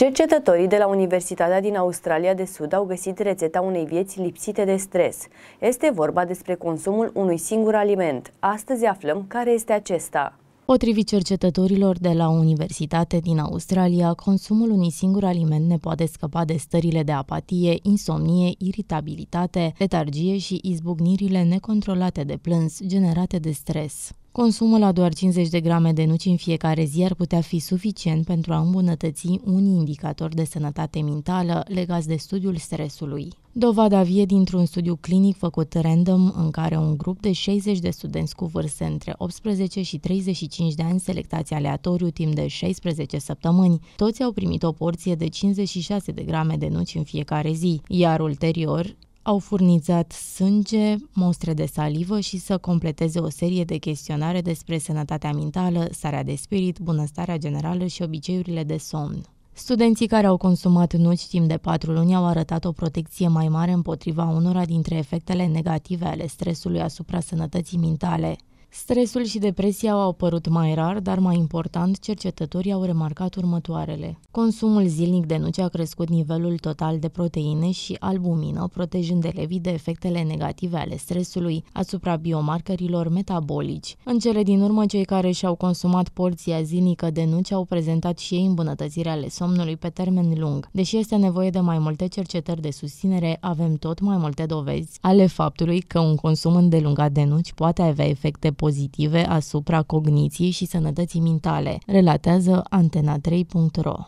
Cercetătorii de la Universitatea din Australia de Sud au găsit rețeta unei vieți lipsite de stres. Este vorba despre consumul unui singur aliment. Astăzi aflăm care este acesta. Potrivit cercetătorilor de la Universitate din Australia, consumul unui singur aliment ne poate scăpa de stările de apatie, insomnie, iritabilitate, letargie și izbucnirile necontrolate de plâns generate de stres. Consumul la doar 50 de grame de nuci în fiecare zi ar putea fi suficient pentru a îmbunătăți un indicator de sănătate mentală legat de studiul stresului. Dovada vie dintr-un studiu clinic făcut random în care un grup de 60 de studenți cu vârste între 18 și 35 de ani selectați aleatoriu timp de 16 săptămâni, toți au primit o porție de 56 de grame de nuci în fiecare zi, iar ulterior, au furnizat sânge, mostre de salivă și să completeze o serie de chestionare despre sănătatea mentală, starea de spirit, bunăstarea generală și obiceiurile de somn. Studenții care au consumat nuci timp de patru luni au arătat o protecție mai mare împotriva unora dintre efectele negative ale stresului asupra sănătății mintale. Stresul și depresia au apărut mai rar, dar mai important, cercetătorii au remarcat următoarele. Consumul zilnic de nuci a crescut nivelul total de proteine și albumină, protejând elevii de efectele negative ale stresului asupra biomarcărilor metabolici. În cele din urmă, cei care și-au consumat porția zilnică de nuci au prezentat și ei îmbunătățirea ale somnului pe termen lung. Deși este nevoie de mai multe cercetări de susținere, avem tot mai multe dovezi ale faptului că un consum îndelungat de nuci poate avea efecte pozitive asupra cogniției și sănătății mentale, relatează antena3.ro.